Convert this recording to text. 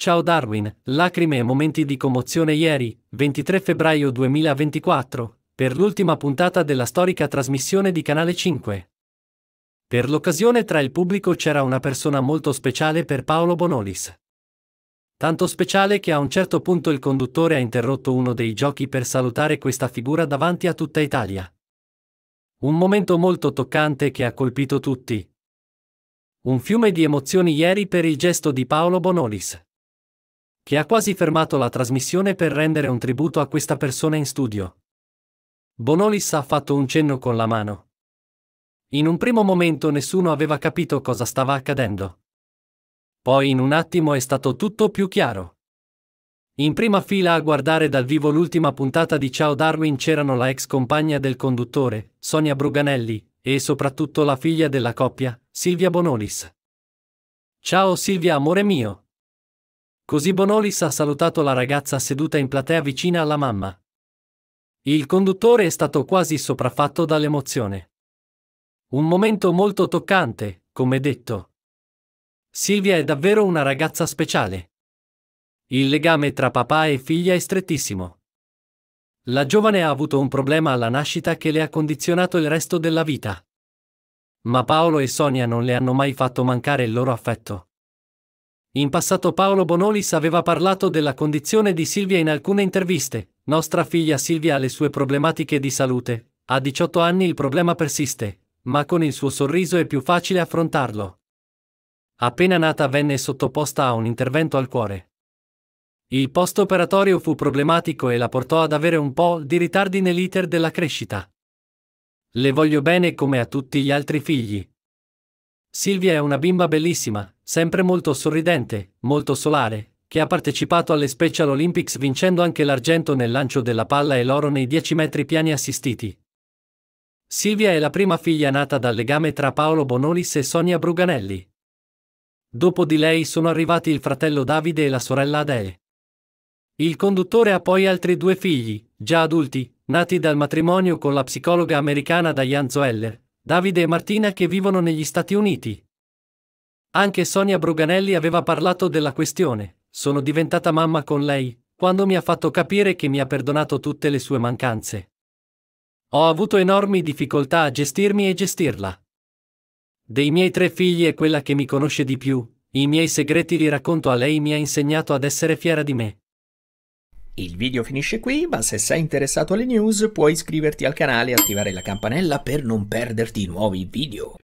Ciao Darwin, lacrime e momenti di commozione ieri, 23 febbraio 2024, per l'ultima puntata della storica trasmissione di Canale 5. Per l'occasione tra il pubblico c'era una persona molto speciale per Paolo Bonolis. Tanto speciale che a un certo punto il conduttore ha interrotto uno dei giochi per salutare questa figura davanti a tutta Italia. Un momento molto toccante che ha colpito tutti. Un fiume di emozioni ieri per il gesto di Paolo Bonolis che ha quasi fermato la trasmissione per rendere un tributo a questa persona in studio. Bonolis ha fatto un cenno con la mano. In un primo momento nessuno aveva capito cosa stava accadendo. Poi in un attimo è stato tutto più chiaro. In prima fila a guardare dal vivo l'ultima puntata di Ciao Darwin c'erano la ex compagna del conduttore, Sonia Bruganelli, e soprattutto la figlia della coppia, Silvia Bonolis. Ciao Silvia amore mio, Così Bonolis ha salutato la ragazza seduta in platea vicina alla mamma. Il conduttore è stato quasi sopraffatto dall'emozione. Un momento molto toccante, come detto. Silvia è davvero una ragazza speciale. Il legame tra papà e figlia è strettissimo. La giovane ha avuto un problema alla nascita che le ha condizionato il resto della vita. Ma Paolo e Sonia non le hanno mai fatto mancare il loro affetto. In passato Paolo Bonolis aveva parlato della condizione di Silvia in alcune interviste. Nostra figlia Silvia ha le sue problematiche di salute. A 18 anni il problema persiste, ma con il suo sorriso è più facile affrontarlo. Appena nata venne sottoposta a un intervento al cuore. Il post-operatorio fu problematico e la portò ad avere un po' di ritardi nell'iter della crescita. Le voglio bene come a tutti gli altri figli. Silvia è una bimba bellissima, sempre molto sorridente, molto solare, che ha partecipato alle Special Olympics vincendo anche l'argento nel lancio della palla e l'oro nei 10 metri piani assistiti. Silvia è la prima figlia nata dal legame tra Paolo Bonolis e Sonia Bruganelli. Dopo di lei sono arrivati il fratello Davide e la sorella Adele. Il conduttore ha poi altri due figli, già adulti, nati dal matrimonio con la psicologa americana Diane Zoeller, Davide e Martina che vivono negli Stati Uniti. Anche Sonia Bruganelli aveva parlato della questione. Sono diventata mamma con lei, quando mi ha fatto capire che mi ha perdonato tutte le sue mancanze. Ho avuto enormi difficoltà a gestirmi e gestirla. Dei miei tre figli è quella che mi conosce di più, i miei segreti li racconto a lei e mi ha insegnato ad essere fiera di me. Il video finisce qui, ma se sei interessato alle news puoi iscriverti al canale e attivare la campanella per non perderti nuovi video.